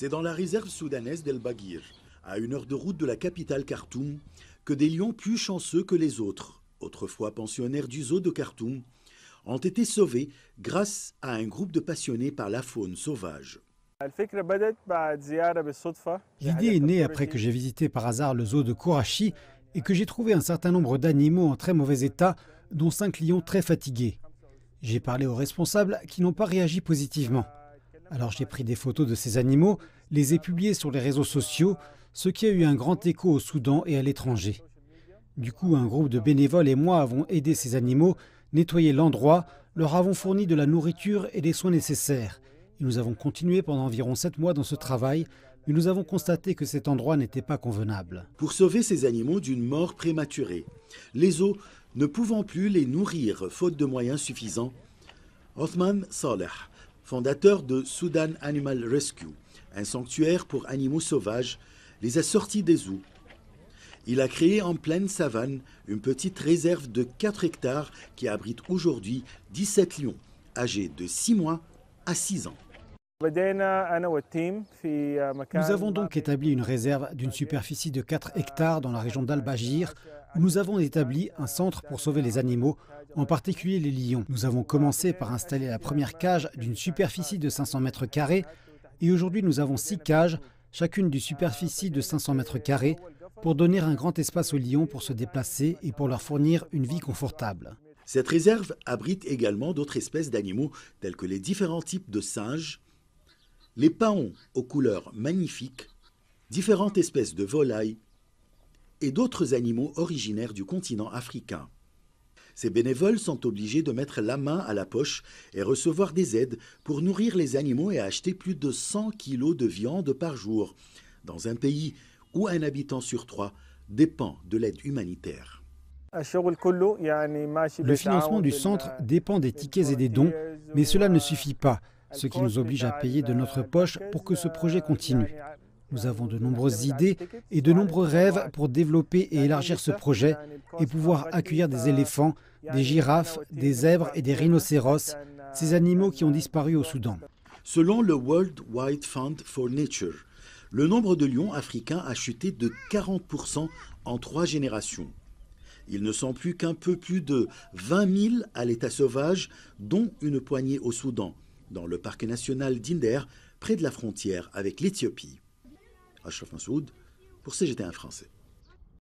C'est dans la réserve soudanaise d'El Baghir, à une heure de route de la capitale Khartoum, que des lions plus chanceux que les autres, autrefois pensionnaires du zoo de Khartoum, ont été sauvés grâce à un groupe de passionnés par la faune sauvage. L'idée est née après que j'ai visité par hasard le zoo de Kourachi et que j'ai trouvé un certain nombre d'animaux en très mauvais état, dont cinq lions très fatigués. J'ai parlé aux responsables qui n'ont pas réagi positivement. Alors j'ai pris des photos de ces animaux, les ai publiées sur les réseaux sociaux, ce qui a eu un grand écho au Soudan et à l'étranger. Du coup, un groupe de bénévoles et moi avons aidé ces animaux, nettoyé l'endroit, leur avons fourni de la nourriture et des soins nécessaires. nous avons continué pendant environ sept mois dans ce travail, mais nous avons constaté que cet endroit n'était pas convenable. Pour sauver ces animaux d'une mort prématurée, les eaux ne pouvant plus les nourrir faute de moyens suffisants, Othman Saleh fondateur de Sudan Animal Rescue, un sanctuaire pour animaux sauvages, les a sortis des zoos. Il a créé en pleine savane une petite réserve de 4 hectares qui abrite aujourd'hui 17 lions, âgés de 6 mois à 6 ans. Nous avons donc établi une réserve d'une superficie de 4 hectares dans la région d'Al-Bajir nous avons établi un centre pour sauver les animaux, en particulier les lions. Nous avons commencé par installer la première cage d'une superficie de 500 mètres carrés et aujourd'hui nous avons six cages, chacune d'une superficie de 500 mètres carrés, pour donner un grand espace aux lions pour se déplacer et pour leur fournir une vie confortable. Cette réserve abrite également d'autres espèces d'animaux tels que les différents types de singes, les paons aux couleurs magnifiques, différentes espèces de volailles et d'autres animaux originaires du continent africain. Ces bénévoles sont obligés de mettre la main à la poche et recevoir des aides pour nourrir les animaux et acheter plus de 100 kilos de viande par jour, dans un pays où un habitant sur trois dépend de l'aide humanitaire. Le financement du centre dépend des tickets et des dons, mais cela ne suffit pas, ce qui nous oblige à payer de notre poche pour que ce projet continue. Nous avons de nombreuses idées et de nombreux rêves pour développer et élargir ce projet et pouvoir accueillir des éléphants, des girafes, des zèbres et des rhinocéros, ces animaux qui ont disparu au Soudan. Selon le World Wide Fund for Nature, le nombre de lions africains a chuté de 40% en trois générations. Ils ne sont plus qu'un peu plus de 20 000 à l'état sauvage, dont une poignée au Soudan, dans le parc national d'Inder, près de la frontière avec l'Éthiopie. Ashraf Massoud, pour j'étais un français.